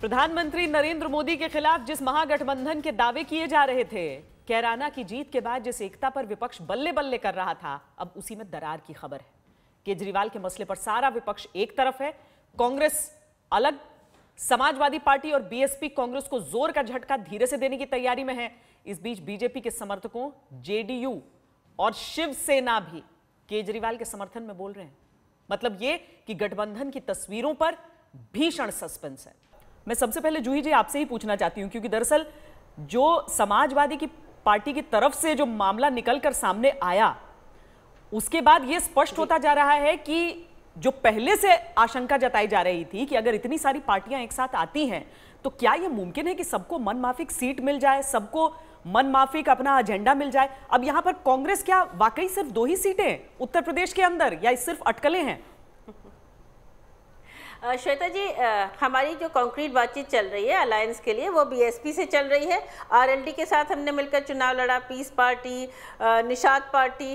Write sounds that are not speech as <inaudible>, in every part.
प्रधानमंत्री नरेंद्र मोदी के खिलाफ जिस महागठबंधन के दावे किए जा रहे थे कैराना की जीत के बाद जिस एकता पर विपक्ष बल्ले बल्ले कर रहा था अब उसी में दरार की खबर है केजरीवाल के मसले पर सारा विपक्ष एक तरफ है कांग्रेस अलग समाजवादी पार्टी और बीएसपी कांग्रेस को जोर का झटका धीरे से देने की तैयारी में है इस बीच बीजेपी के समर्थकों जेडीयू और शिवसेना भी केजरीवाल के समर्थन में बोल रहे हैं मतलब ये कि गठबंधन की तस्वीरों पर भीषण सस्पेंस है मैं सबसे पहले जूही जी आपसे ही पूछना चाहती हूँ क्योंकि दरअसल जो समाजवादी की पार्टी की तरफ से जो मामला निकल कर सामने आया उसके बाद ये स्पष्ट होता जा रहा है कि जो पहले से आशंका जताई जा रही थी कि अगर इतनी सारी पार्टियां एक साथ आती हैं तो क्या यह मुमकिन है कि सबको मनमाफिक सीट मिल जाए सबको मनमाफिक अपना एजेंडा मिल जाए अब यहां पर कांग्रेस क्या वाकई सिर्फ दो ही सीटें उत्तर प्रदेश के अंदर या सिर्फ अटकलें हैं श्वेता जी हमारी जो कंक्रीट बातचीत चल रही है अलायंस के लिए वो बीएसपी से चल रही है आरएलडी के साथ हमने मिलकर चुनाव लड़ा पीस पार्टी निषाद पार्टी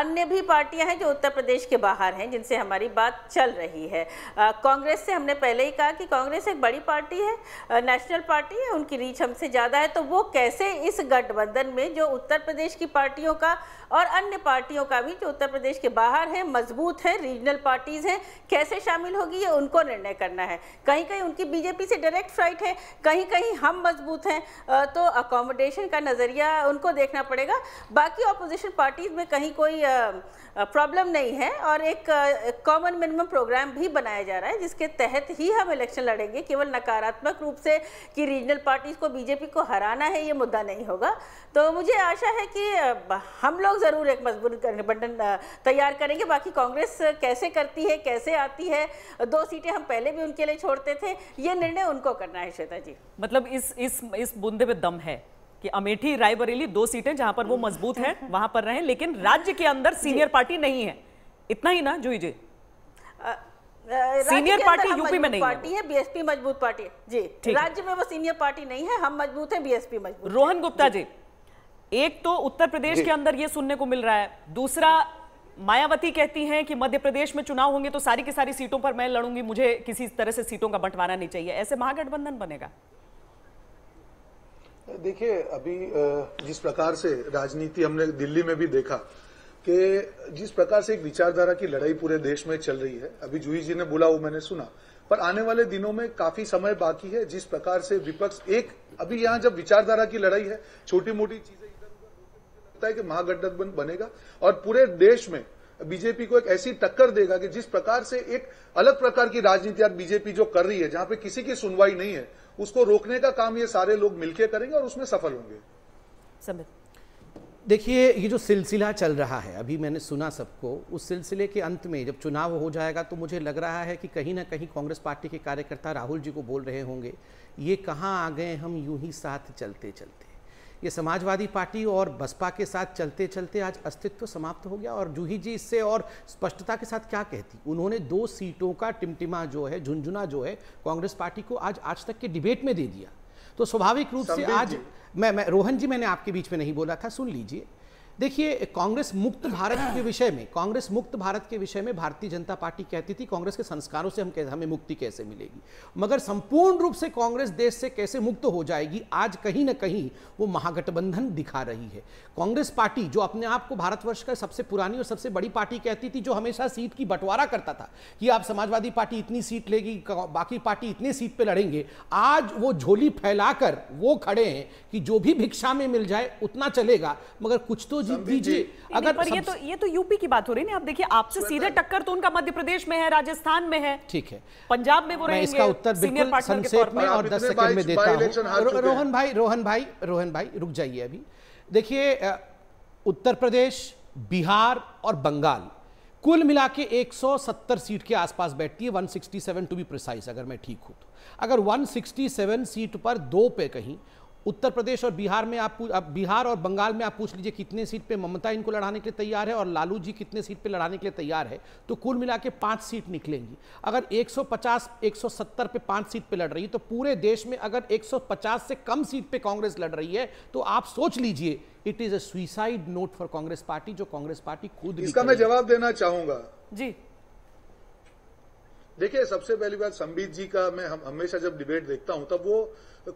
अन्य भी पार्टियां हैं जो उत्तर प्रदेश के बाहर हैं जिनसे हमारी बात चल रही है कांग्रेस से हमने पहले ही कहा कि कांग्रेस एक बड़ी पार्टी है नेशनल पार्टी है उनकी रीच हमसे ज़्यादा है तो वो कैसे इस गठबंधन में जो उत्तर प्रदेश की पार्टियों का और अन्य पार्टियों का भी जो उत्तर प्रदेश के बाहर हैं मजबूत हैं रीजनल पार्टीज़ हैं कैसे शामिल होगी ये उनको निर्णय करना है कहीं कहीं उनकी बीजेपी से डायरेक्ट फ्लाइट है कहीं कहीं हम मजबूत हैं तो अकोमोडेशन का नज़रिया उनको देखना पड़ेगा बाकी अपोजिशन पार्टीज़ में कहीं कोई प्रॉब्लम नहीं है और एक कॉमन मिनिमम प्रोग्राम भी बनाया जा रहा है जिसके तहत ही हम इलेक्शन लड़ेंगे केवल नकारात्मक रूप से कि रीजनल पार्टीज़ को बीजेपी को हराना है ये मुद्दा नहीं होगा तो मुझे आशा है कि हम लोग लोग ज़रूर एक मजबूत गठबंधन तैयार करेंगे बाकी कांग्रेस कैसे करती है कैसे आती है दो सीटें हम पहले भी उनके लिए छोड़ते थे ये निर्णय उनको करना है श्वेता जी मतलब इस इस इस बूंदे में दम है कि अमेठी रायबरेली दो सीटें जहां पर वो मजबूत है वहां पर रहे लेकिन राज्य के अंदर सीनियर पार्टी नहीं है इतना ही ना जुई जी सीनियर पार्टी यूपी में नहीं पार्टी है बीएसपी मजबूत पार्टी है जी राज्य में वो सीनियर पार्टी नहीं है हम मजबूत है बीएसपी मजबूत रोहन गुप्ता जी एक तो उत्तर प्रदेश के अंदर यह सुनने को मिल रहा है दूसरा मायावती कहती हैं कि मध्य प्रदेश में चुनाव होंगे तो सारी की सारी सीटों पर मैं लड़ूंगी मुझे किसी तरह से सीटों का बंटवारा नहीं चाहिए ऐसे महागठबंधन बनेगा देखिए अभी जिस प्रकार से राजनीति हमने दिल्ली में भी देखा कि जिस प्रकार से एक विचारधारा की लड़ाई पूरे देश में चल रही है अभी जूही जी ने बोला वो मैंने सुना पर आने वाले दिनों में काफी समय बाकी है जिस प्रकार से विपक्ष एक अभी यहां जब विचारधारा की लड़ाई है छोटी मोटी चीजें लगता है कि महागठबंधन बनेगा और पूरे देश में बीजेपी को एक ऐसी टक्कर देगा कि जिस प्रकार से एक अलग प्रकार की राजनीति आज बीजेपी जो कर रही है जहां पे किसी की सुनवाई नहीं है उसको रोकने का काम ये सारे लोग मिलकर करेंगे और उसमें सफल होंगे समित देखिए ये जो सिलसिला चल रहा है अभी मैंने सुना सबको उस सिलसिले के अंत में जब चुनाव हो जाएगा तो मुझे लग रहा है कि कहीं ना कहीं कांग्रेस पार्टी के कार्यकर्ता राहुल जी को बोल रहे होंगे ये कहाँ आ गए हम यूं ही साथ चलते चलते ये समाजवादी पार्टी और बसपा के साथ चलते चलते आज अस्तित्व समाप्त हो गया और जूही जी इससे और स्पष्टता के साथ क्या कहती उन्होंने दो सीटों का टिमटिमा जो है झुंझुना जो है कांग्रेस पार्टी को आज आज तक के डिबेट में दे दिया तो स्वाभाविक रूप से आज मैं मैं रोहन जी मैंने आपके बीच में नहीं बोला था सुन लीजिए देखिए कांग्रेस मुक्त भारत के विषय में कांग्रेस मुक्त भारत के विषय में भारतीय जनता पार्टी कहती थी कांग्रेस के संस्कारों से हम हमें मुक्ति कैसे मिलेगी मगर संपूर्ण रूप से कांग्रेस देश से कैसे मुक्त हो जाएगी आज कहीं ना कहीं वो महागठबंधन दिखा रही है कांग्रेस पार्टी जो अपने आप को भारतवर्ष का सबसे पुरानी और सबसे बड़ी पार्टी कहती थी जो हमेशा सीट की बंटवारा करता था कि आप समाजवादी पार्टी इतनी सीट लेगी बाकी पार्टी इतने सीट पर लड़ेंगे आज वो झोली फैलाकर वो खड़े हैं कि जो भी भिक्षा में मिल जाए उतना चलेगा मगर कुछ तो जीत दीजिए अगर पर ये तो ये तो यूपी की बात हो रही है आप देखिए आपसे सीधे टक्कर तो उनका मध्य प्रदेश में है राजस्थान में है ठीक है पंजाब में वो रहेंगे इसका उत्तर बिल्कुल संक्षेप में और दस सेकंड में देता हूँ रोहन भाई रोहन भाई रोहन भाई रुक जाइए अभी देखिए उत्तर प्रदेश बिहार और बंगाल कुल मिला के एक सीट के आसपास बैठती है 167 टू बी प्रिसाइज अगर मैं ठीक हूं तो अगर 167 सीट पर दो पे कहीं उत्तर प्रदेश और बिहार में आप बिहार और बंगाल में आप पूछ लीजिए कितने सीट पे ममता इनको लड़ाने के लिए तैयार है और लालू जी कितने सीट पे लड़ाने के लिए तैयार है तो कुल मिला के पाँच सीट निकलेंगी अगर 150 170 पे पाँच सीट पे लड़ रही है तो पूरे देश में अगर 150 से कम सीट पे कांग्रेस लड़ रही है तो आप सोच लीजिए it is a suicide note for Congress party जो कांग्रेस पार्टी खुद इसका मैं जवाब देना चाहूंगा जी देखिए सबसे पहली बात संबीत जी का मैं हम हमेशा जब डिबेट देखता हूं तब वो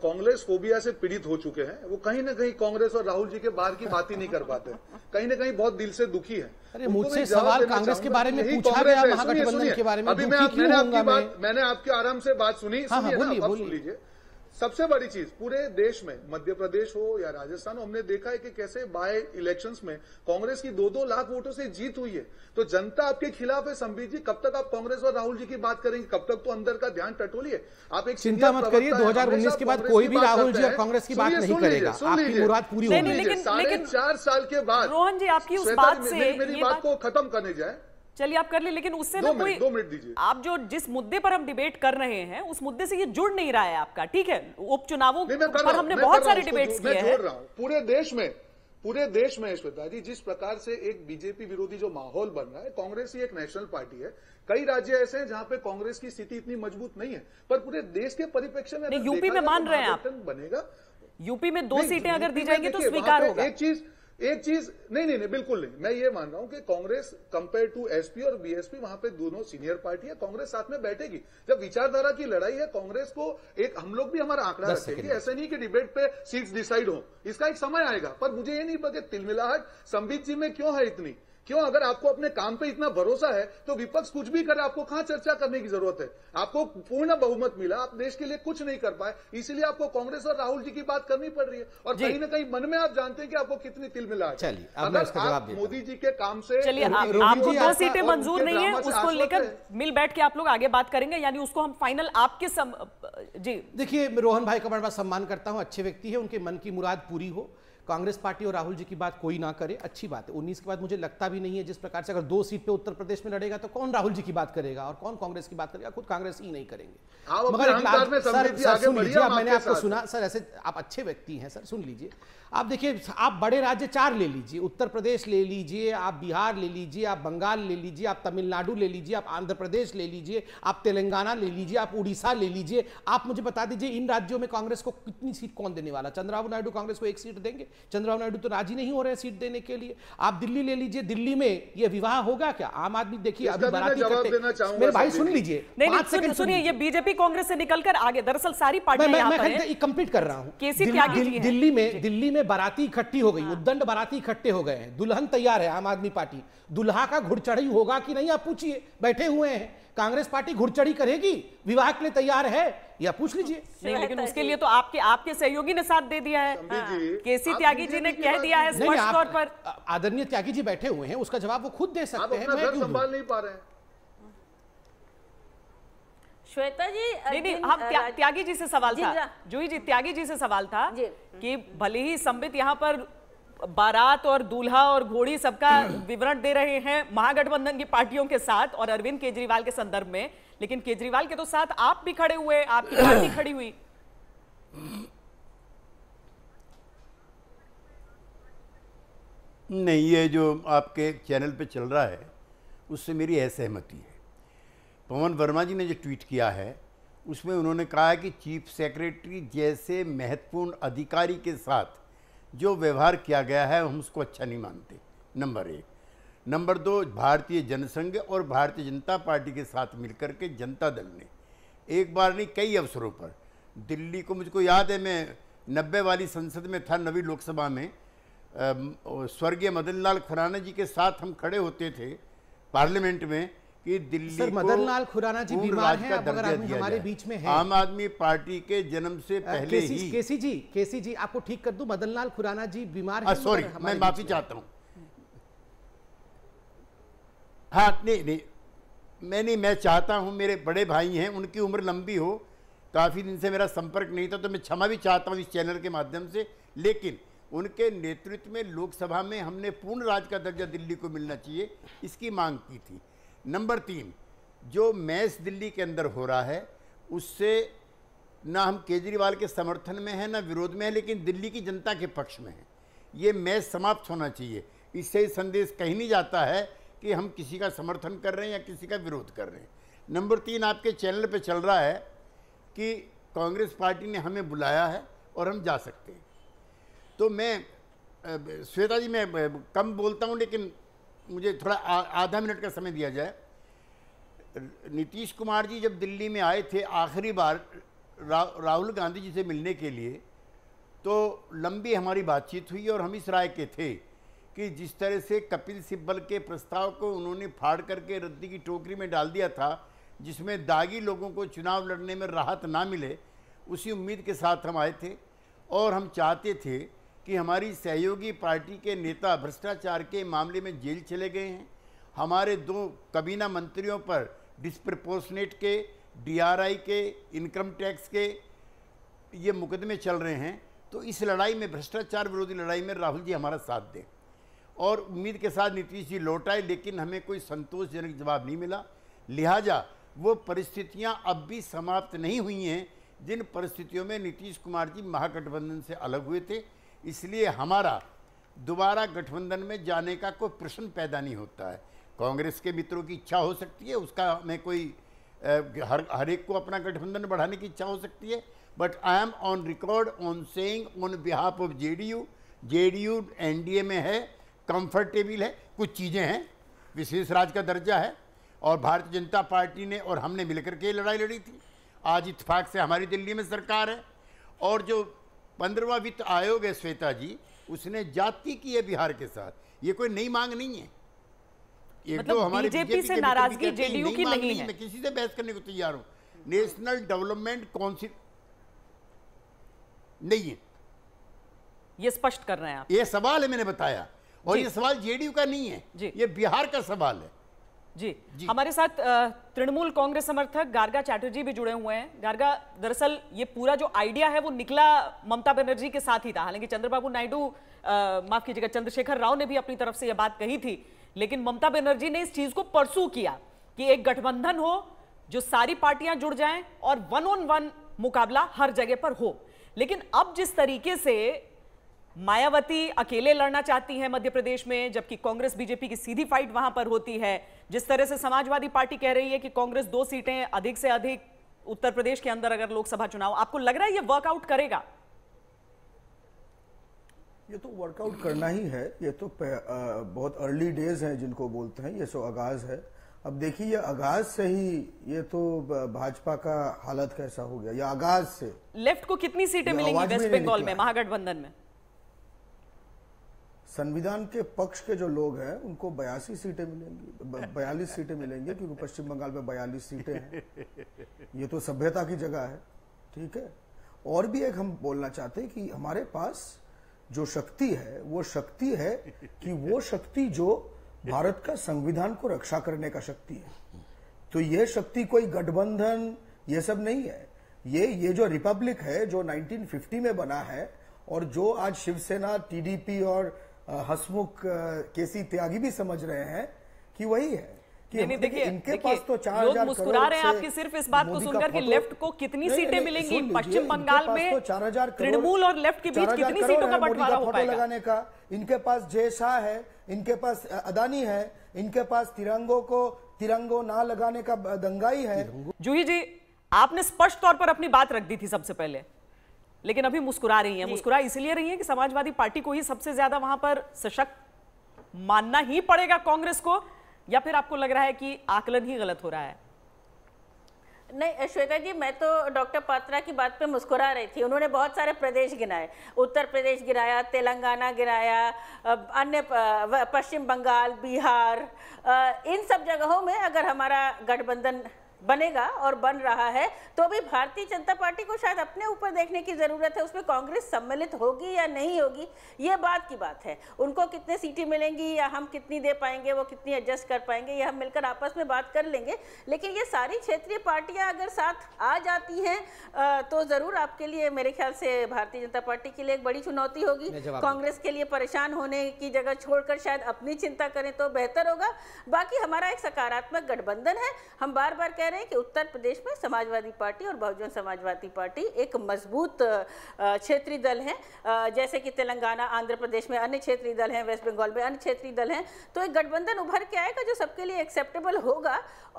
कांग्रेस फोबिया से पीड़ित हो चुके हैं वो कहीं ना कहीं कांग्रेस और राहुल जी के बाहर की बात ही नहीं कर पाते कहीं ना कहीं बहुत दिल से दुखी है अरे मुझसे सवाल कांग्रेस के बारे में पूछा गया महागठबंधन के बारे में तो अभी मैं मैंने आपकी बात मैंने आपके आराम से बात सुनी हाँ, हाँ, सुनिए आप सुन लीजिए सबसे बड़ी चीज पूरे देश में मध्य प्रदेश हो या राजस्थान हो हमने देखा है कि कैसे बाय इलेक्शंस में कांग्रेस की दो दो लाख वोटों से जीत हुई है तो जनता आपके खिलाफ है संबीत जी कब तक आप कांग्रेस और राहुल जी की बात करेंगे कब तक तो अंदर का ध्यान टटोलिए आप एक चिंता मत करिए 2019 के बाद कोई भी राहुल जी और कांग्रेस की बात नहीं करेगा आपकी मुराद पूरी होगी साढ़े चार साल के बाद रोहन जी आपकी मेरी बात को खत्म करने जाए चलिए आप कर ले, लेकिन उससे ना कोई दो मिनट दीजिए आप जो जिस मुद्दे पर हम डिबेट कर रहे हैं उस मुद्दे से ये जुड़ नहीं रहा है आपका ठीक है उपचुनावों पर हमने बहुत सारे डिबेट्स किए हैं पूरे देश में पूरे देश में श्वेता जी जिस प्रकार से एक बीजेपी विरोधी जो माहौल बन रहा है कांग्रेस ही एक नेशनल पार्टी है कई राज्य ऐसे हैं जहां पे कांग्रेस की स्थिति इतनी मजबूत नहीं है पर पूरे देश के परिप्रेक्ष्य में यूपी में तो मान रहे हैं आप बनेगा यूपी में दो सीटें अगर दी जाएंगी तो स्वीकार होगा एक चीज एक चीज नहीं नहीं नहीं बिल्कुल नहीं मैं ये मान रहा हूं कि कांग्रेस कंपेयर टू एसपी और बीएसपी वहां पे दोनों सीनियर पार्टी है कांग्रेस साथ में बैठेगी जब विचारधारा की लड़ाई है कांग्रेस को एक हम लोग भी हमारा आंकड़ा रखेंगे ऐसे नहीं कि डिबेट पे सीट्स डिसाइड हो इसका एक समय आएगा पर मुझे ये नहीं पता तिलमिलाहट संबित जी में क्यों है इतनी क्यों अगर आपको अपने काम पे इतना भरोसा है तो विपक्ष कुछ भी करे आपको कहां चर्चा करने की जरूरत है आपको पूर्ण बहुमत मिला आप देश के लिए कुछ नहीं कर पाए इसीलिए आपको कांग्रेस और राहुल जी की बात करनी पड़ रही है और कहीं ना कहीं मन में आप जानते हैं कि आपको कितनी तिल मिला चलिए अगर आप मोदी जी के काम से आपको दस सीटें मंजूर नहीं है उसको लेकर मिल बैठ के आप लोग आगे बात करेंगे यानी उसको हम फाइनल आपके जी देखिए रोहन भाई का बड़ा सम्मान करता हूँ अच्छे व्यक्ति है उनके मन की मुराद पूरी हो कांग्रेस पार्टी और राहुल जी की बात कोई ना करे अच्छी बात है उन्नीस के बाद मुझे लगता भी नहीं है जिस प्रकार से अगर दो सीट पे उत्तर प्रदेश में लड़ेगा तो कौन राहुल जी की बात करेगा और कौन कांग्रेस की बात करेगा खुद कांग्रेस ही नहीं करेंगे मगर सर, सर, सुन लीजिए मैंने आपको सुना सर ऐसे आप अच्छे व्यक्ति हैं सर सुन लीजिए आप देखिए आप बड़े राज्य चार ले लीजिए उत्तर प्रदेश ले लीजिए आप बिहार ले लीजिए आप बंगाल ले लीजिए आप तमिलनाडु ले लीजिए आप आंध्र प्रदेश ले लीजिए आप तेलंगाना ले लीजिए आप उड़ीसा ले लीजिए आप मुझे बता दीजिए इन राज्यों में कांग्रेस को कितनी सीट कौन देने वाला चंद्रबाबू नायडू कांग्रेस को एक सीट देंगे चंद्रबाबू नायडू तो राजी नहीं हो रहे सीट देने के लिए आप दिल्ली ले लीजिए दिल्ली में ये विवाह होगा क्या आम आदमी देखिए अभी तो बराती करते मेरे भाई सुन लीजिए सुनिए ये बीजेपी कांग्रेस से निकलकर आगे दरअसल सारी पार्टी तो कंप्लीट कर रहा हूँ दिल्ली में दिल्ली में बाराती इकट्ठी हो गई हाँ। उद्दंड बाराती इकट्ठे हो गए हैं दुल्हन तैयार है आम आदमी पार्टी दुल्हा का घुड़चढ़ी होगा कि नहीं आप पूछिए बैठे हुए हैं कांग्रेस पार्टी घुड़चड़ी करेगी विवाह के लिए तैयार है या पूछ लीजिए <laughs> नहीं लेकिन उसके लिए तो आपके आपके सहयोगी ने साथ दे दिया है हाँ। केसी त्यागी जी ने कह दिया है स्पष्ट तौर पर आदरणीय त्यागी जी बैठे हुए हैं उसका जवाब वो खुद दे सकते हैं मैं संभाल नहीं पा रहे हैं श्वेता जी नहीं नहीं हम त्या, त्यागी जी से सवाल जी था हाँ। जूही जी त्यागी जी से सवाल था कि भले ही संबित यहाँ पर बारात और दूल्हा और घोड़ी सबका विवरण दे रहे हैं महागठबंधन की पार्टियों के साथ और अरविंद केजरीवाल के संदर्भ में लेकिन केजरीवाल के तो साथ आप भी खड़े हुए आपकी पार्टी खड़ी हुई नहीं ये जो आपके चैनल पे चल रहा है उससे मेरी असहमति है पवन वर्मा जी ने जो ट्वीट किया है उसमें उन्होंने कहा है कि चीफ सेक्रेटरी जैसे महत्वपूर्ण अधिकारी के साथ जो व्यवहार किया गया है हम उसको अच्छा नहीं मानते नंबर एक नंबर दो भारतीय जनसंघ और भारतीय जनता पार्टी के साथ मिलकर के जनता दल ने एक बार नहीं कई अवसरों पर दिल्ली को मुझको याद है मैं नब्बे वाली संसद में था नवी लोकसभा में स्वर्गीय मदन लाल खुराना जी के साथ हम खड़े होते थे पार्लियामेंट में कि दिल्ली सर लाल खुराना जी बीमार हैं अगर हमारे बीच में हैं आम आदमी पार्टी के जन्म से पहले केसी, ही केसी जी केसी जी आपको ठीक कर दू मदन लाल खुराना जी बीमार हैं सॉरी मैं माफी चाहता हूँ हाँ नहीं नहीं मैं नहीं मैं चाहता हूँ मेरे बड़े भाई हैं उनकी उम्र लंबी हो काफ़ी दिन से मेरा संपर्क नहीं था तो मैं क्षमा भी चाहता हूँ इस चैनल के माध्यम से लेकिन उनके नेतृत्व में लोकसभा में हमने पूर्ण राज का दर्जा दिल्ली को मिलना चाहिए इसकी मांग की थी नंबर तीन जो मैच दिल्ली के अंदर हो रहा है उससे ना हम केजरीवाल के समर्थन में हैं ना विरोध में है लेकिन दिल्ली की जनता के पक्ष में है ये मैच समाप्त होना चाहिए इससे संदेश कहीं नहीं जाता है कि हम किसी का समर्थन कर रहे हैं या किसी का विरोध कर रहे हैं नंबर तीन आपके चैनल पर चल रहा है कि कांग्रेस पार्टी ने हमें बुलाया है और हम जा सकते हैं तो मैं श्वेता जी मैं कम बोलता हूँ लेकिन मुझे थोड़ा आधा मिनट का समय दिया जाए नीतीश कुमार जी जब दिल्ली में आए थे आखिरी बार रा, राहुल गांधी जी से मिलने के लिए तो लंबी हमारी बातचीत हुई और हम इस राय के थे कि जिस तरह से कपिल सिब्बल के प्रस्ताव को उन्होंने फाड़ करके रद्दी की टोकरी में डाल दिया था जिसमें दागी लोगों को चुनाव लड़ने में राहत ना मिले उसी उम्मीद के साथ हम आए थे और हम चाहते थे कि हमारी सहयोगी पार्टी के नेता भ्रष्टाचार के मामले में जेल चले गए हैं हमारे दो कबीना मंत्रियों पर डिस्प्रपोर्सनेट के डीआरआई के इनकम टैक्स के ये मुकदमे चल रहे हैं तो इस लड़ाई में भ्रष्टाचार विरोधी लड़ाई में राहुल जी हमारा साथ दें और उम्मीद के साथ नीतीश जी लौट आए लेकिन हमें कोई संतोषजनक जवाब नहीं मिला लिहाजा वो परिस्थितियां अब भी समाप्त नहीं हुई हैं जिन परिस्थितियों में नीतीश कुमार जी महागठबंधन से अलग हुए थे इसलिए हमारा दोबारा गठबंधन में जाने का कोई प्रश्न पैदा नहीं होता है कांग्रेस के मित्रों की इच्छा हो सकती है उसका हमें कोई हर हर एक को अपना गठबंधन बढ़ाने की इच्छा हो सकती है but I am on record on saying on behalf of J D U J D U N D A में है कंफर्टेबल है कुछ चीज़ें हैं विशेष राज का दर्जा है और भारतीय जनता पार्टी ने और हमने मिलकर के लड़ाई लड़ी थी आज इतफाक से हमारी दिल्ली में सरकार है और जो पंद्रवा वित्त आयोग है श्वेता जी उसने जाति की है बिहार के साथ ये कोई नई मांग नहीं है एक मतलब तो हमारे बीजेपी से नाराजगी जेडीयू की नहीं है मैं किसी से बहस करने को तैयार हूं नेशनल डेवलपमेंट काउंसिल नहीं है ये स्पष्ट कर रहे हैं आप ये सवाल है मैंने बताया और ये सवाल जेडीयू का नहीं है ये बिहार का सवाल है जी, जी हमारे साथ तृणमूल कांग्रेस समर्थक गार्गा चैटर्जी भी जुड़े हुए हैं गार्गा दरअसल ये पूरा जो आइडिया है वो निकला ममता बनर्जी के साथ ही था हालांकि चंद्रबाबू नायडू माफ कीजिएगा चंद्रशेखर राव ने भी अपनी तरफ से यह बात कही थी लेकिन ममता बनर्जी ने इस चीज को परसू किया कि एक गठबंधन हो जो सारी पार्टियां जुड़ जाए और वन ऑन वन मुकाबला हर जगह पर हो लेकिन अब जिस तरीके से मायावती अकेले लड़ना चाहती हैं मध्य प्रदेश में जबकि कांग्रेस बीजेपी की सीधी फाइट वहां पर होती है जिस तरह से समाजवादी पार्टी कह रही है कि कांग्रेस दो सीटें अधिक से अधिक उत्तर प्रदेश के अंदर अगर लोकसभा चुनाव आपको लग रहा है ये वर्कआउट करेगा ये तो वर्कआउट करना ही है ये तो आ, बहुत अर्ली डेज है जिनको बोलते हैं ये सो आगाज है अब देखिए ये आगाज से ही ये तो भाजपा का हालत कैसा हो गया ये आगाज से लेफ्ट को कितनी सीटें मिलेंगी वेस्ट बंगाल में महागठबंधन में संविधान के पक्ष के जो लोग हैं उनको बयासी सीटें मिलेंगी बयालीस सीटें मिलेंगी क्योंकि पश्चिम बंगाल में बयालीस सीटें हैं <laughs> ये तो सभ्यता की जगह है ठीक है और भी एक हम बोलना चाहते हैं कि हमारे पास जो शक्ति है वो शक्ति है कि वो शक्ति जो भारत का संविधान को रक्षा करने का शक्ति है तो ये शक्ति कोई गठबंधन ये सब नहीं है ये ये जो रिपब्लिक है जो 1950 में बना है और जो आज शिवसेना टीडीपी और हसमुख केसी त्यागी भी समझ रहे हैं कि वही है मतलब देखिए तो लोग मुस्कुरा रहे हैं आपकी सिर्फ इस बात को सुनकर कि लेफ्ट को कितनी सीटें मिलेंगी पश्चिम बंगाल में तो तृणमूल और लेफ्ट के बीच कितनी सीटों का बंटवारा हो पाएगा लगाने का इनके पास जय शाह है इनके पास अदानी है इनके पास तिरंगों को तिरंगो ना लगाने का दंगाई है जूही जी आपने स्पष्ट तौर पर अपनी बात रख दी थी सबसे पहले लेकिन अभी मुस्कुरा रही है मुस्कुरा इसलिए रही है कि समाजवादी पार्टी को ही सबसे ज्यादा वहां पर सशक्त मानना ही पड़ेगा कांग्रेस को या फिर आपको लग रहा है कि आकलन ही गलत हो रहा है नहीं श्वेता जी मैं तो डॉक्टर पात्रा की बात पे मुस्कुरा रही थी उन्होंने बहुत सारे प्रदेश गिनाए उत्तर प्रदेश गिराया तेलंगाना गिराया अन्य पश्चिम बंगाल बिहार इन सब जगहों में अगर हमारा गठबंधन बनेगा और बन रहा है तो अभी भारतीय जनता पार्टी को शायद अपने ऊपर देखने की ज़रूरत है उसमें कांग्रेस सम्मिलित होगी या नहीं होगी ये बात की बात है उनको कितने सीटें मिलेंगी या हम कितनी दे पाएंगे वो कितनी एडजस्ट कर पाएंगे ये हम मिलकर आपस में बात कर लेंगे लेकिन ये सारी क्षेत्रीय पार्टियाँ अगर साथ आ जाती हैं तो ज़रूर आपके लिए मेरे ख्याल से भारतीय जनता पार्टी के लिए एक बड़ी चुनौती होगी कांग्रेस के लिए परेशान होने की जगह छोड़कर शायद अपनी चिंता करें तो बेहतर होगा बाकी हमारा एक सकारात्मक गठबंधन है हम बार बार कह रहे हैं कि उत्तर प्रदेश में समाजवादी पार्टी और बहुजन समाजवादी पार्टी एक मजबूत क्षेत्रीय दल है जैसे कि तेलंगाना आंध्र प्रदेश में अन्य क्षेत्रीय दल हैं वेस्ट बंगाल में अन्य क्षेत्रीय दल हैं तो एक गठबंधन उभर के आएगा जो सबके लिए एक्सेप्टेबल होगा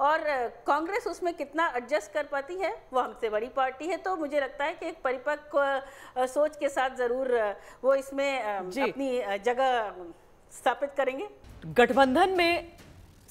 और कांग्रेस उसमें कितना एडजस्ट कर पाती है वो हमसे बड़ी पार्टी है तो मुझे लगता है कि एक परिपक्व सोच के साथ ज़रूर वो इसमें अपनी जगह स्थापित करेंगे गठबंधन में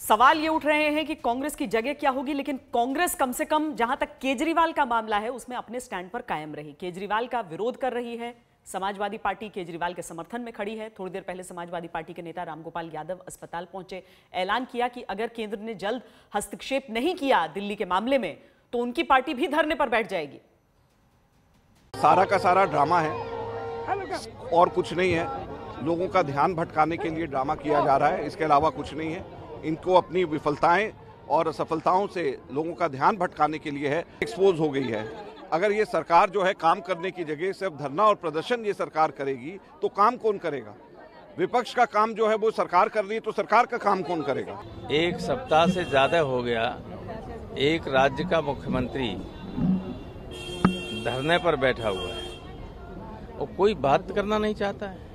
सवाल ये उठ रहे हैं कि कांग्रेस की जगह क्या होगी लेकिन कांग्रेस कम से कम जहां तक केजरीवाल का मामला है उसमें अपने स्टैंड पर कायम रही केजरीवाल का विरोध कर रही है समाजवादी पार्टी केजरीवाल के समर्थन में खड़ी है थोड़ी देर पहले समाजवादी पार्टी के नेता रामगोपाल यादव अस्पताल पहुंचे ऐलान किया कि अगर केंद्र ने जल्द हस्तक्षेप नहीं किया दिल्ली के मामले में तो उनकी पार्टी भी धरने पर बैठ जाएगी सारा का सारा ड्रामा है और कुछ नहीं है लोगों का ध्यान भटकाने के लिए ड्रामा किया जा रहा है इसके अलावा कुछ नहीं है इनको अपनी विफलताएं और सफलताओं से लोगों का ध्यान भटकाने के लिए है एक्सपोज हो गई है अगर ये सरकार जो है काम करने की जगह सिर्फ धरना और प्रदर्शन ये सरकार करेगी तो काम कौन करेगा विपक्ष का काम जो है वो सरकार कर रही है तो सरकार का काम कौन करेगा एक सप्ताह से ज्यादा हो गया एक राज्य का मुख्यमंत्री धरने पर बैठा हुआ है और कोई बात करना नहीं चाहता है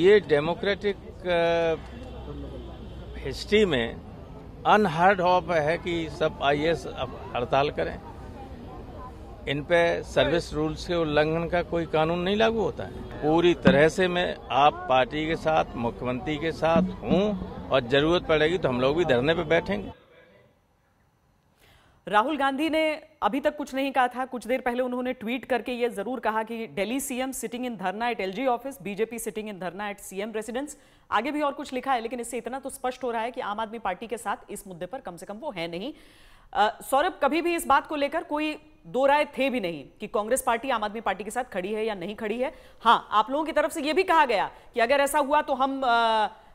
ये डेमोक्रेटिक हिस्ट्री में अनहर्ड ऑफ है कि सब आई हड़ताल करें इन पे सर्विस रूल्स के उल्लंघन का कोई कानून नहीं लागू होता है पूरी तरह से मैं आप पार्टी के साथ मुख्यमंत्री के साथ हूँ और जरूरत पड़ेगी तो हम लोग भी धरने पे बैठेंगे राहुल गांधी ने अभी तक कुछ नहीं कहा था कुछ देर पहले उन्होंने ट्वीट करके ये जरूर कहा कि Delhi CM sitting in dharna at LG office BJP sitting in dharna at CM residence आगे भी और कुछ लिखा है लेकिन इससे इतना तो स्पष्ट हो रहा है कि आम आदमी पार्टी के साथ इस मुद्दे पर कम से कम वो है नहीं सौरभ कभी भी इस बात को लेकर कोई दो राय थे भी नहीं कि कांग्रेस पार्टी आम आदमी पार्टी के साथ खड़ी है या नहीं खड़ी है हाँ आप लोगों की तरफ से यह भी कहा गया कि अगर ऐसा हुआ तो हम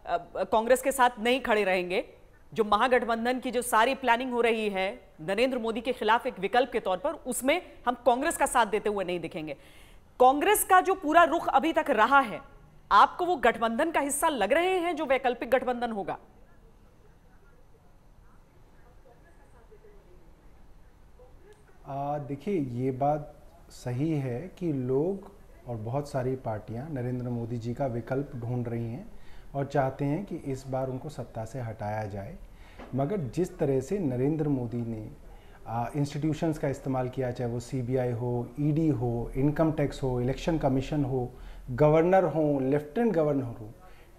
कांग्रेस के साथ नहीं खड़े रहेंगे जो महागठबंधन की जो सारी प्लानिंग हो रही है नरेंद्र मोदी के खिलाफ एक विकल्प के तौर पर उसमें हम कांग्रेस का साथ देते हुए नहीं दिखेंगे कांग्रेस का जो पूरा रुख अभी तक रहा है आपको वो गठबंधन का हिस्सा लग रहे हैं जो वैकल्पिक गठबंधन होगा देखिए ये बात सही है कि लोग और बहुत सारी पार्टियां नरेंद्र मोदी जी का विकल्प ढूंढ रही हैं और चाहते हैं कि इस बार उनको सत्ता से हटाया जाए मगर जिस तरह से नरेंद्र मोदी ने इंस्टीट्यूशंस का इस्तेमाल किया चाहे वो सीबीआई हो ईडी e हो इनकम टैक्स हो इलेक्शन कमीशन हो गवर्नर हो लेफ्टिनेंट गवर्नर हो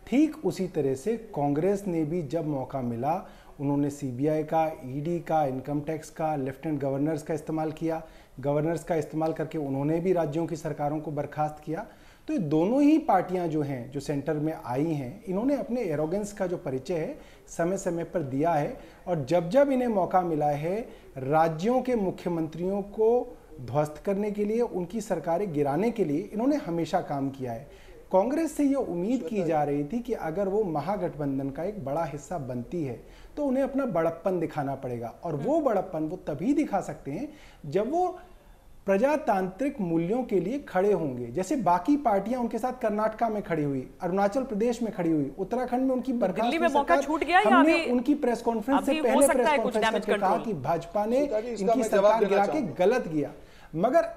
ठीक उसी तरह से कांग्रेस ने भी जब मौका मिला उन्होंने सीबीआई का ईडी e का इनकम टैक्स का लेफ्टिनेंट गवर्नर्स का इस्तेमाल किया गवर्नर्स का इस्तेमाल करके उन्होंने भी राज्यों की सरकारों को बर्खास्त किया तो ये दोनों ही पार्टियां जो हैं जो सेंटर में आई हैं इन्होंने अपने एरोगेंस का जो परिचय है समय समय पर दिया है और जब जब इन्हें मौका मिला है राज्यों के मुख्यमंत्रियों को ध्वस्त करने के लिए उनकी सरकारें गिराने के लिए इन्होंने हमेशा काम किया है कांग्रेस से ये उम्मीद की जा रही थी कि अगर वो महागठबंधन का एक बड़ा हिस्सा बनती है तो उन्हें अपना बड़प्पन दिखाना पड़ेगा और वो बड़प्पन वो तभी दिखा सकते हैं जब वो प्रजातांत्रिक मूल्यों के लिए खड़े होंगे जैसे बाकी पार्टियां उनके साथ कर्नाटका में खड़ी हुई अरुणाचल प्रदेश में खड़ी हुई उत्तराखंड में उनकी दिल्ली में मौका छूट गया हमने उनकी प्रेस कॉन्फ्रेंस से पहले प्रेस कॉन्फ्रेंस कहा कि भाजपा ने इनकी सरकार गिरा के गलत किया मगर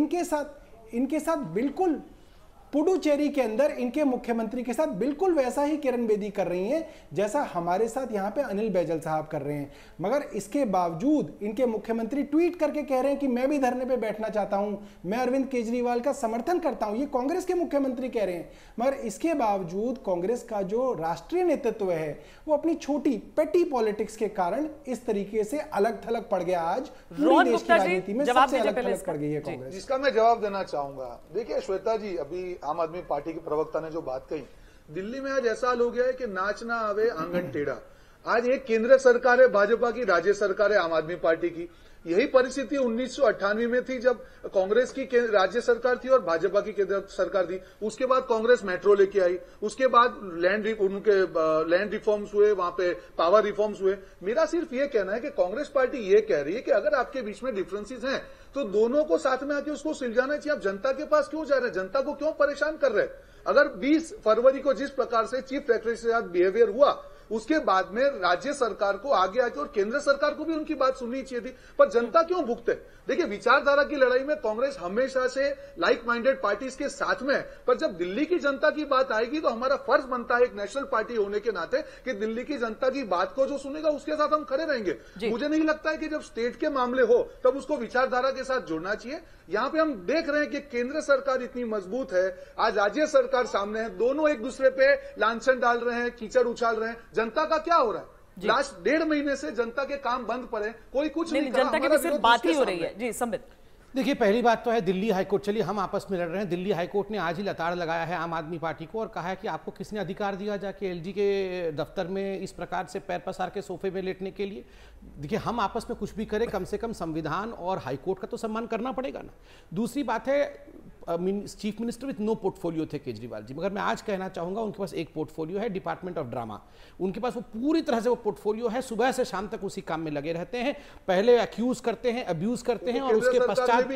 इनके साथ इनके साथ बिल्कुल पुडुचेरी के अंदर इनके मुख्यमंत्री के साथ बिल्कुल वैसा ही किरण बेदी कर रही हैं जैसा हमारे साथ यहाँ पे अनिल बैजल साहब कर रहे हैं मगर इसके बावजूद इनके मुख्यमंत्री ट्वीट करके कह रहे हैं कि मैं भी धरने पे बैठना चाहता हूँ मैं अरविंद केजरीवाल का समर्थन करता हूँ ये कांग्रेस के मुख्यमंत्री कह रहे हैं मगर इसके बावजूद कांग्रेस का जो राष्ट्रीय नेतृत्व है वो अपनी छोटी पेटी पॉलिटिक्स के कारण इस तरीके से अलग थलग पड़ गया आज पूरी देश की राजनीति में सबसे अलग थलग पड़ गई है कांग्रेस मैं जवाब देना चाहूंगा देखिए श्वेता जी अभी आम आदमी पार्टी के प्रवक्ता ने जो बात कही दिल्ली में आज ऐसा हाल हो गया है कि नाच ना आवे आंगन टेढ़ा आज एक केंद्र सरकार है भाजपा की राज्य सरकार है आम आदमी पार्टी की यही परिस्थिति उन्नीस में थी जब कांग्रेस की राज्य सरकार थी और भाजपा की केंद्र सरकार थी उसके बाद कांग्रेस मेट्रो लेके आई उसके बाद लैंड उनके लैंड रिफॉर्म्स हुए वहां पे पावर रिफॉर्म्स हुए मेरा सिर्फ ये कहना है कि कांग्रेस पार्टी ये कह रही है कि अगर आपके बीच में डिफरेंसेस हैं तो दोनों को साथ में आके उसको सुलझाना चाहिए आप जनता के पास क्यों जा रहे हैं जनता को क्यों परेशान कर रहे हैं अगर 20 फरवरी को जिस प्रकार से चीफ सेक्रेटरी के साथ बिहेवियर हुआ उसके बाद में राज्य सरकार को आगे आके और केंद्र सरकार को भी उनकी बात सुननी चाहिए थी पर जनता क्यों भुगते देखिए विचारधारा की लड़ाई में कांग्रेस हमेशा से लाइक माइंडेड पार्टीज के साथ में है पर जब दिल्ली की जनता की बात आएगी तो हमारा फर्ज बनता है एक नेशनल पार्टी होने के नाते कि दिल्ली की जनता की बात को जो सुनेगा उसके साथ हम खड़े रहेंगे मुझे नहीं लगता है कि जब स्टेट के मामले हो तब उसको विचारधारा के साथ जुड़ना चाहिए यहाँ पे हम देख रहे हैं कि केंद्र सरकार इतनी मजबूत है आज राज्य सरकार सामने है दोनों एक दूसरे पे लांछन डाल रहे हैं कीचड़ उछाल रहे हैं जनता का क्या हो रहा है लास्ट डेढ़ महीने से जनता के काम बंद पड़े कोई कुछ नहीं, नहीं जनता के तो सिर्फ बात ही हो रही है जी समित देखिए पहली बात तो है दिल्ली हाईकोर्ट चलिए हम आपस में लड़ रहे हैं दिल्ली हाईकोर्ट ने आज ही लताड़ लगाया है आम आदमी पार्टी को और कहा है कि आपको किसने अधिकार दिया जाके एलजी के दफ्तर में इस प्रकार से पैर पसार के सोफे में लेटने के लिए देखिए हम आपस में कुछ भी करें कम से कम संविधान और हाईकोर्ट का तो सम्मान करना पड़ेगा ना दूसरी बात है chief minister with no portfolio थे केजरीवाल जी मगर मैं आज कहना चाहूंगा उनके पास एक पोर्टफोलियो है डिपार्टमेंट ऑफ ड्रामा उनके पास वो पूरी तरह से वो पोर्टफोलियो है सुबह से शाम तक उसी काम में लगे रहते हैं पहले एक्यूज करते हैं अब्यूज करते हैं तो और उसके पश्चात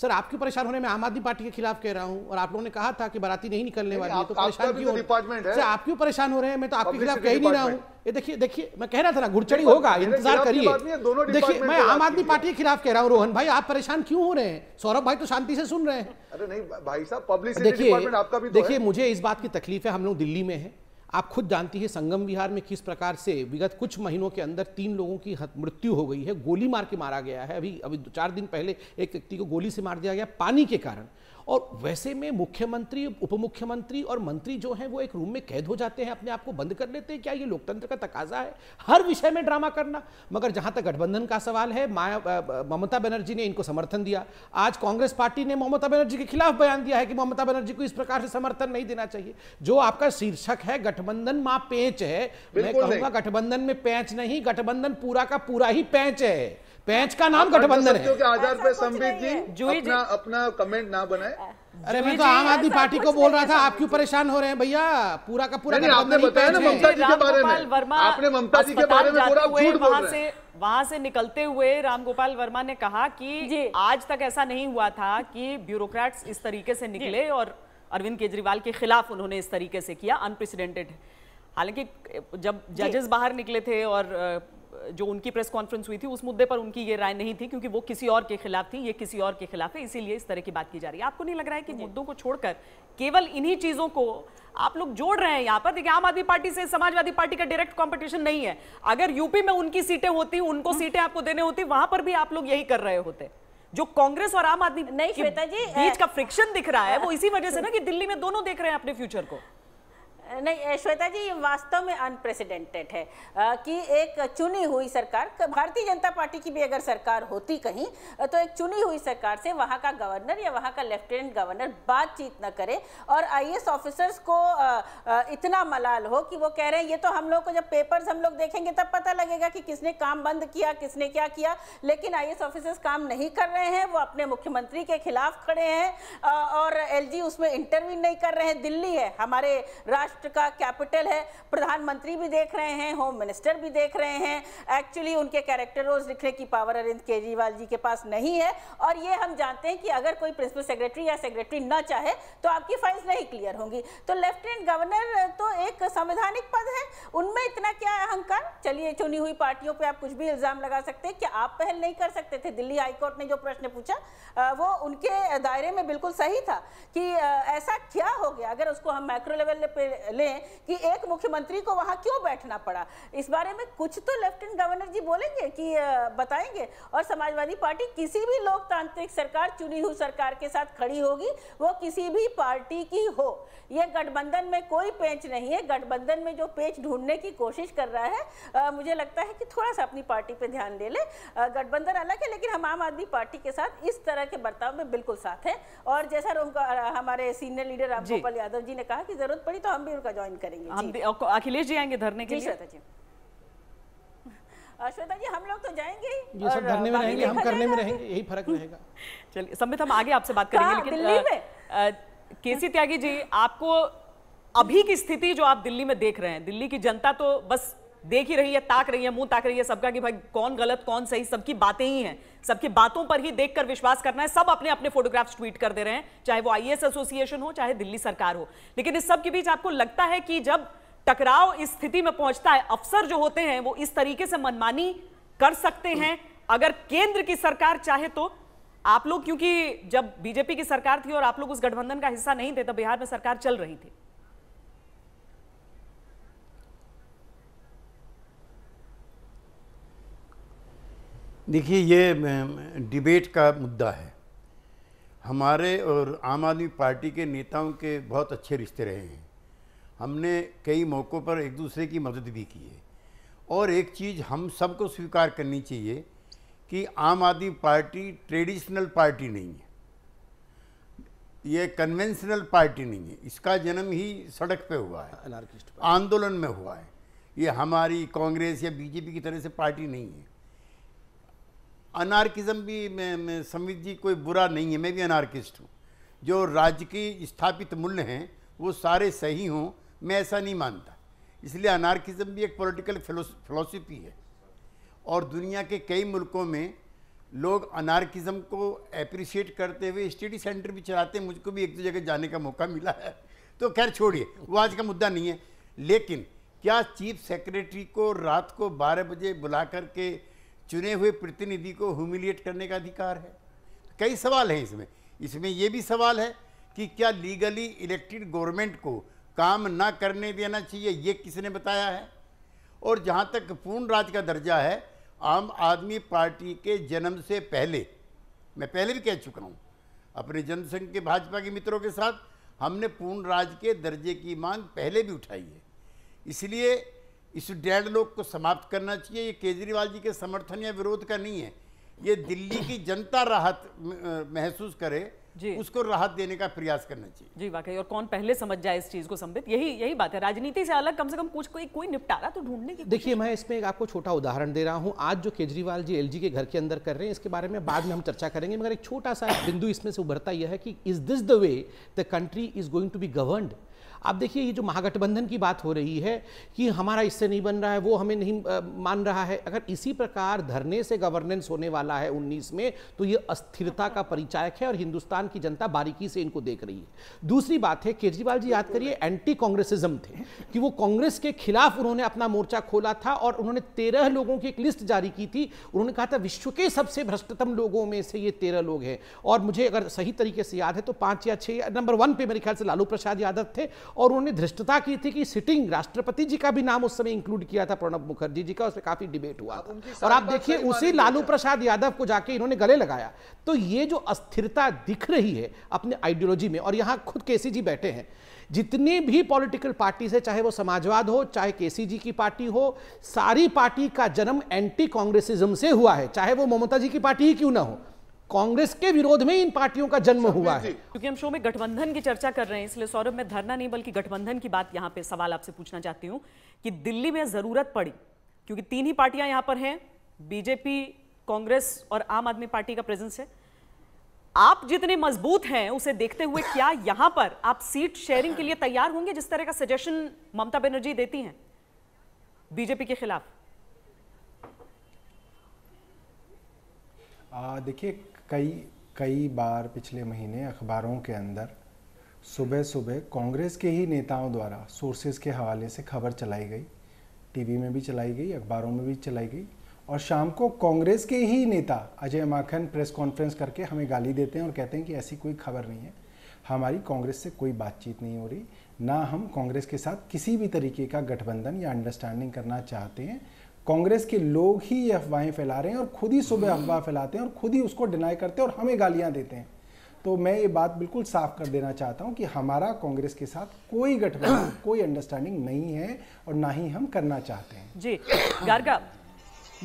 सर आपके परेशान होने में आम आदमी पार्टी के खिलाफ कह रहा हूँ और आप लोगों ने कहा था कि बाराती नहीं निकलने वाली है तो परेशान क्यों डिपार्टमेंट तो सर आप क्यों परेशान हो रहे हैं मैं तो आपके खिलाफ कह ही नहीं रहा हूँ ये देखिए देखिए मैं कह रहा था ना घुड़चड़ी होगा इंतजार करिए देखिए मैं आम आदमी पार्टी के खिलाफ कह रहा हूँ रोहन भाई आप परेशान क्यों हो रहे हैं सौरभ भाई तो शांति से सुन रहे हैं अरे नहीं भाई साहब पब्लिक देखिए तो देखिए मुझे इस बात की तकलीफ है हम लोग दिल्ली में है आप खुद जानती है संगम विहार में किस प्रकार से विगत कुछ महीनों के अंदर तीन लोगों की मृत्यु हो गई है गोली मार के मारा गया है अभी अभी दो चार दिन पहले एक व्यक्ति को गोली से मार दिया गया पानी के कारण और वैसे में मुख्यमंत्री उप मुख्यमंत्री और मंत्री जो हैं वो एक रूम में कैद हो जाते हैं अपने आप को बंद कर लेते हैं क्या ये लोकतंत्र का तकाजा है हर विषय में ड्रामा करना मगर जहां तक गठबंधन का सवाल है ममता बनर्जी ने इनको समर्थन दिया आज कांग्रेस पार्टी ने ममता बनर्जी के खिलाफ बयान दिया है कि ममता बनर्जी को इस प्रकार से समर्थन नहीं देना चाहिए जो आपका शीर्षक है गठबंधन माँ पैंच है मैं कहूंगा गठबंधन में पैंच नहीं गठबंधन पूरा का पूरा ही पैंच है पैंच का नाम गठबंधन है के आधार पर संबित जी अपना अपना कमेंट ना बनाए अरे मैं तो आम आदमी पार्टी को बोल रहा था आप क्यों परेशान हो रहे हैं भैया पूरा का पूरा आपने बताया ना ममता जी के बारे में आपने ममता जी के बारे में पूरा झूठ बोल रहे हैं वहां से निकलते हुए रामगोपाल वर्मा ने कहा कि आज तक ऐसा नहीं हुआ था कि ब्यूरोक्रेट्स इस तरीके से निकले और अरविंद केजरीवाल के खिलाफ उन्होंने इस तरीके से किया अनप्रेसिडेंटेड हालांकि जब जजेस बाहर निकले थे और जो उनकी प्रेस कॉन्फ्रेंस हुई थी उस मुद्दे पर उनकी ये राय नहीं थी क्योंकि वो किसी और के खिलाफ थी ये किसी और के खिलाफ है इसीलिए इस तरह की बात की जा रही है आपको नहीं लग रहा है कि मुद्दों को छोड़कर केवल इन्हीं चीज़ों को आप लोग जोड़ रहे हैं यहाँ पर देखिए आम आदमी पार्टी से समाजवादी पार्टी का डायरेक्ट कॉम्पिटिशन नहीं है अगर यूपी में उनकी सीटें होती उनको हम्म। सीटें आपको देने होती वहां पर भी आप लोग यही कर रहे होते जो कांग्रेस और आम आदमी नहीं श्वेता जी बीच का फ्रिक्शन दिख रहा है वो इसी वजह से ना कि दिल्ली में दोनों देख रहे हैं अपने फ्यूचर को नहीं श्वेता जी ये वास्तव में अनप्रेसिडेंटेड है आ, कि एक चुनी हुई सरकार भारतीय जनता पार्टी की भी अगर सरकार होती कहीं तो एक चुनी हुई सरकार से वहाँ का गवर्नर या वहाँ का लेफ्टिनेंट गवर्नर बातचीत न करे और आई ऑफिसर्स को आ, आ, इतना मलाल हो कि वो कह रहे हैं ये तो हम लोग को जब पेपर्स हम लोग देखेंगे तब पता लगेगा कि किसने काम बंद किया किसने क्या किया लेकिन आई ऑफिसर्स काम नहीं कर रहे हैं वो अपने मुख्यमंत्री के खिलाफ खड़े हैं और एल उसमें इंटरव्यू नहीं कर रहे हैं दिल्ली है हमारे राष्ट्र राष्ट्र का कैपिटल है प्रधानमंत्री भी देख रहे हैं होम मिनिस्टर भी देख रहे हैं एक्चुअली उनके कैरेक्टर रोज लिखने की पावर अरविंद केजरीवाल जी के पास नहीं है और ये हम जानते हैं कि अगर कोई प्रिंसिपल सेक्रेटरी या सेक्रेटरी ना चाहे तो आपकी फाइल्स नहीं क्लियर होंगी तो लेफ्टिनेंट गवर्नर तो एक संवैधानिक पद है उनमें इतना क्या अहंकार चलिए चुनी हुई पार्टियों पर आप कुछ भी इल्ज़ाम लगा सकते हैं कि आप पहल नहीं कर सकते थे दिल्ली हाईकोर्ट ने जो प्रश्न पूछा वो उनके दायरे में बिल्कुल सही था कि ऐसा क्या हो गया अगर उसको हम माइक्रो लेवल पे लें कि एक मुख्यमंत्री को वहां क्यों बैठना पड़ा इस बारे में कुछ तो लेफ्टिनेंट गवर्नर जी बोलेंगे कि बताएंगे और समाजवादी पार्टी किसी भी लोकतांत्रिक सरकार चुनी हुई सरकार के साथ खड़ी होगी वो किसी भी पार्टी की हो ये गठबंधन में कोई पेंच नहीं है गठबंधन में जो पेंच ढूंढने की कोशिश कर रहा है आ, मुझे लगता है कि थोड़ा सा अपनी पार्टी पर ध्यान दे ले गठबंधन अलग है लेकिन हम आम आदमी पार्टी के साथ इस तरह के बर्ताव में बिल्कुल साथ है और जैसा हमारे सीनियर लीडर रामगोपाल यादव जी ने कहा कि जरूरत पड़ी तो हम भी जरूर का ज्वाइन करेंगे हम अखिलेश जी आएंगे धरने के लिए श्वेता जी हम लोग तो जाएंगे ही ये सब धरने में रहेंगे हम करने में रहेंगे यही फर्क रहेगा <laughs> चलिए समित हम आगे आपसे बात करेंगे हाँ, लेकिन केसी त्यागी जी आपको अभी की स्थिति जो आप दिल्ली में देख रहे हैं दिल्ली की जनता तो बस देख ही रही है ताक रही है मुंह ताक रही है सबका कि भाई कौन गलत कौन सही सबकी बातें ही हैं सबकी बातों पर ही देखकर विश्वास करना है सब अपने अपने फोटोग्राफ्स ट्वीट कर दे रहे हैं चाहे वो आईएएस एसोसिएशन हो चाहे दिल्ली सरकार हो लेकिन इस सब के बीच आपको लगता है कि जब टकराव इस स्थिति में पहुंचता है अफसर जो होते हैं वो इस तरीके से मनमानी कर सकते हैं अगर केंद्र की सरकार चाहे तो आप लोग क्योंकि जब बीजेपी की सरकार थी और आप लोग उस गठबंधन का हिस्सा नहीं थे तब बिहार में सरकार चल रही थी देखिए ये डिबेट का मुद्दा है हमारे और आम आदमी पार्टी के नेताओं के बहुत अच्छे रिश्ते रहे हैं हमने कई मौक़ों पर एक दूसरे की मदद भी की है और एक चीज़ हम सबको स्वीकार करनी चाहिए कि आम आदमी पार्टी ट्रेडिशनल पार्टी नहीं है ये कन्वेंशनल पार्टी नहीं है इसका जन्म ही सड़क पे हुआ है आंदोलन में हुआ है ये हमारी कांग्रेस या बीजेपी की तरह से पार्टी नहीं है अनार्किज्म भी मैं, मैं समित जी कोई बुरा नहीं है मैं भी अनार्किस्ट हूँ जो राज्य की स्थापित मूल्य हैं वो सारे सही हों मैं ऐसा नहीं मानता इसलिए अनार्किज्म भी एक पॉलिटिकल फिलोसफी है और दुनिया के कई मुल्कों में लोग अनार्किज्म को अप्रिशिएट करते हुए स्टडी सेंटर भी चलाते हैं मुझको भी एक दो जगह जाने का मौका मिला है तो खैर छोड़िए वो आज का मुद्दा नहीं है लेकिन क्या चीफ सेक्रेटरी को रात को बारह बजे बुला करके चुने हुए प्रतिनिधि को ह्यूमिलिएट करने का अधिकार है कई सवाल हैं इसमें इसमें यह भी सवाल है कि क्या लीगली इलेक्टेड गवर्नमेंट को काम ना करने देना चाहिए ये किसने बताया है और जहाँ तक पूर्ण राज का दर्जा है आम आदमी पार्टी के जन्म से पहले मैं पहले भी कह चुका हूँ अपने जनसंघ के भाजपा के मित्रों के साथ हमने पूर्ण राज के दर्जे की मांग पहले भी उठाई है इसलिए इस डेड लोग को समाप्त करना चाहिए ये केजरीवाल जी के समर्थन या विरोध का नहीं है ये दिल्ली की जनता राहत महसूस करे जी उसको राहत देने का प्रयास करना चाहिए जी वाकई और कौन पहले समझ जाए इस चीज को संबित यही यही बात है राजनीति से अलग कम से कम कुछ कोई कोई निपटारा तो ढूंढने की देखिए मैं इसमें एक आपको छोटा उदाहरण दे रहा हूं आज जो केजरीवाल जी एलजी के घर के अंदर कर रहे हैं इसके बारे में बाद में हम चर्चा करेंगे मगर एक छोटा सा बिंदु इसमें से उभरता यह है कि is this the way the country is going to be governed आप देखिए ये जो महागठबंधन की बात हो रही है कि हमारा इससे नहीं बन रहा है वो हमें नहीं आ, मान रहा है अगर इसी प्रकार धरने से गवर्नेंस होने वाला है उन्नीस में तो ये अस्थिरता का परिचायक है और हिंदुस्तान की जनता बारीकी से इनको देख रही है दूसरी बात है केजरीवाल जी याद करिए एंटी कांग्रेसिज्म थे कि वो कांग्रेस के खिलाफ उन्होंने अपना मोर्चा खोला था और उन्होंने तेरह लोगों की एक लिस्ट जारी की थी उन्होंने कहा था विश्व के सबसे भ्रष्टतम लोगों में से ये तेरह लोग हैं और मुझे अगर सही तरीके से याद है तो पांच या छह नंबर वन पे मेरे ख्याल से लालू प्रसाद यादव थे और उन्होंने धृष्टता की थी कि सिटिंग राष्ट्रपति जी का भी नाम उस समय इंक्लूड किया था प्रणब मुखर्जी जी का उसमें काफी डिबेट हुआ था और आप देखिए तो उसी लालू प्रसाद यादव को जाके इन्होंने गले लगाया तो ये जो अस्थिरता दिख रही है अपने आइडियोलॉजी में और यहाँ खुद केसी जी बैठे हैं जितनी भी पॉलिटिकल पार्टी है चाहे वो समाजवाद हो चाहे केसीजी की पार्टी हो सारी पार्टी का जन्म एंटी कांग्रेसिज्म से हुआ है चाहे वो ममता जी की पार्टी ही क्यों ना हो कांग्रेस के विरोध में इन पार्टियों का जन्म हुआ है क्योंकि हम शो में गठबंधन की चर्चा कर रहे हैं इसलिए सौरभ मैं धरना नहीं बल्कि गठबंधन की बात यहाँ पे सवाल आपसे पूछना चाहती हूँ कि दिल्ली में जरूरत पड़ी क्योंकि तीन ही पार्टियां यहाँ पर हैं बीजेपी कांग्रेस और आम आदमी पार्टी का प्रेजेंस है आप जितने मजबूत हैं उसे देखते हुए क्या यहां पर आप सीट शेयरिंग के लिए तैयार होंगे जिस तरह का सजेशन ममता बनर्जी देती हैं बीजेपी के खिलाफ देखिए कई कई बार पिछले महीने अखबारों के अंदर सुबह सुबह कांग्रेस के ही नेताओं द्वारा सोर्सेज के हवाले से खबर चलाई गई टीवी में भी चलाई गई अखबारों में भी चलाई गई और शाम को कांग्रेस के ही नेता अजय माखन प्रेस कॉन्फ्रेंस करके हमें गाली देते हैं और कहते हैं कि ऐसी कोई खबर नहीं है हमारी कांग्रेस से कोई बातचीत नहीं हो रही ना हम कांग्रेस के साथ किसी भी तरीके का गठबंधन या अंडरस्टैंडिंग करना चाहते हैं कांग्रेस के लोग ही ये अफवाहें फैला रहे हैं और खुद ही सुबह हम्म। अफवाह फैलाते हैं और खुद ही उसको डिनाई करते हैं और हमें गालियां देते हैं तो मैं ये बात बिल्कुल साफ कर देना चाहता हूं कि हमारा कांग्रेस के साथ कोई गठबंधन <coughs> कोई अंडरस्टैंडिंग नहीं है और ना ही हम करना चाहते हैं जी गार्गा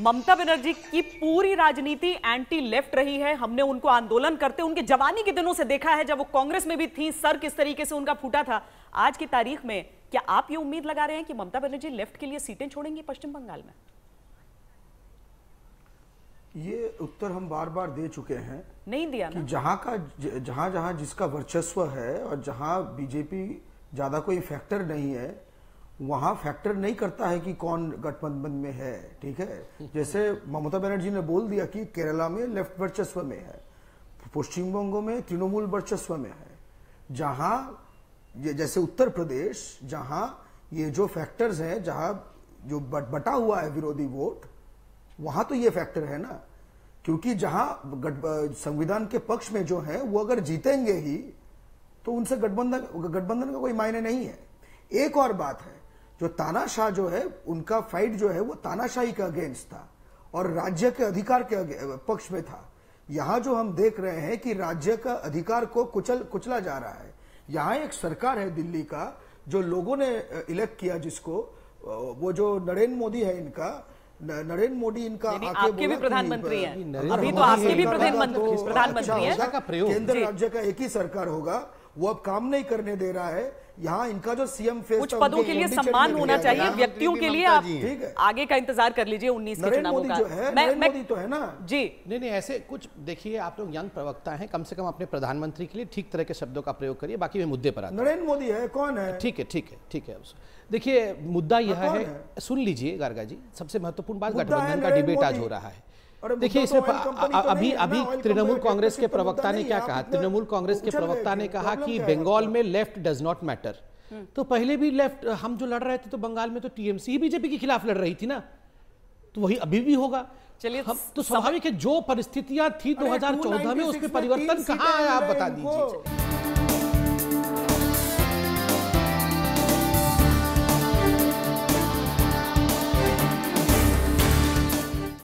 ममता बनर्जी की पूरी राजनीति एंटी लेफ्ट रही है हमने उनको आंदोलन करते उनके जवानी के दिनों से देखा है जब वो कांग्रेस में भी थी सर किस तरीके से उनका फूटा था आज की तारीख में क्या आप ये उम्मीद लगा रहे हैं कि ममता बनर्जी लेफ्ट के लिए सीटें छोड़ेंगी पश्चिम बंगाल में ये उत्तर हम बार बार दे चुके हैं नहीं दिया कि जहां का जहां जहां जिसका वर्चस्व है और जहां बीजेपी ज्यादा कोई फैक्टर नहीं है वहां फैक्टर नहीं करता है कि कौन गठबंधन में है ठीक है जैसे ममता बनर्जी ने बोल दिया कि केरला में लेफ्ट वर्चस्व में है पश्चिम बंगो में तृणमूल वर्चस्व में है जहां जैसे उत्तर प्रदेश जहां ये जो फैक्टर्स है जहां जो बट, बटा हुआ है विरोधी वोट वहां तो ये फैक्टर है ना क्योंकि जहां संविधान के पक्ष में जो है वो अगर जीतेंगे ही तो उनसे गठबंधन गठबंधन का कोई मायने नहीं है एक और बात है जो तानाशाह जो है उनका फाइट जो है वो तानाशाही के अगेंस्ट था और राज्य के अधिकार के पक्ष में था यहां जो हम देख रहे हैं कि राज्य का अधिकार को कुचल कुचला जा रहा है यहाँ एक सरकार है दिल्ली का जो लोगों ने इलेक्ट किया जिसको वो जो नरेंद्र मोदी है इनका नरेंद्र मोदी इनका आपके भी प्रधानमंत्री हैं अभी तो आपके भी प्रधानमंत्री तो प्रधानमंत्री अच्छा हैं केंद्र राज्य का एक ही सरकार होगा वो अब काम नहीं करने दे रहा है यहाँ इनका जो सीएम फेस कुछ पदों के लिए सम्मान होना चाहिए व्यक्तियों के लिए आप ठीक है आगे का इंतजार कर लीजिए उन्नीस के चुनावों का मैं, मोदी तो है ना जी नहीं नहीं ऐसे कुछ देखिए आप लोग यंग प्रवक्ता हैं कम से कम अपने प्रधानमंत्री के लिए ठीक तरह के शब्दों का प्रयोग करिए बाकी वे मुद्दे पर आते नरेंद्र मोदी है कौन है ठीक है ठीक है ठीक है देखिए मुद्दा यह है सुन लीजिए गार्गा जी सबसे महत्वपूर्ण बात गठबंधन का डिबेट आज हो रहा है देखिए तो इसमें तो अभी अभी तृणमूल कांग्रेस के प्रवक्ता ने क्या कहा तृणमूल कांग्रेस के प्रवक्ता ने कहा कि बंगाल में लेफ्ट डज नॉट मैटर तो पहले भी लेफ्ट हम जो लड़ रहे थे तो बंगाल में तो टीएमसी बीजेपी के खिलाफ लड़ रही थी ना तो वही अभी भी होगा चलिए हम तो स्वाभाविक है जो परिस्थितियां थी 2014 में उसमें परिवर्तन कहाँ आया आप बता दीजिए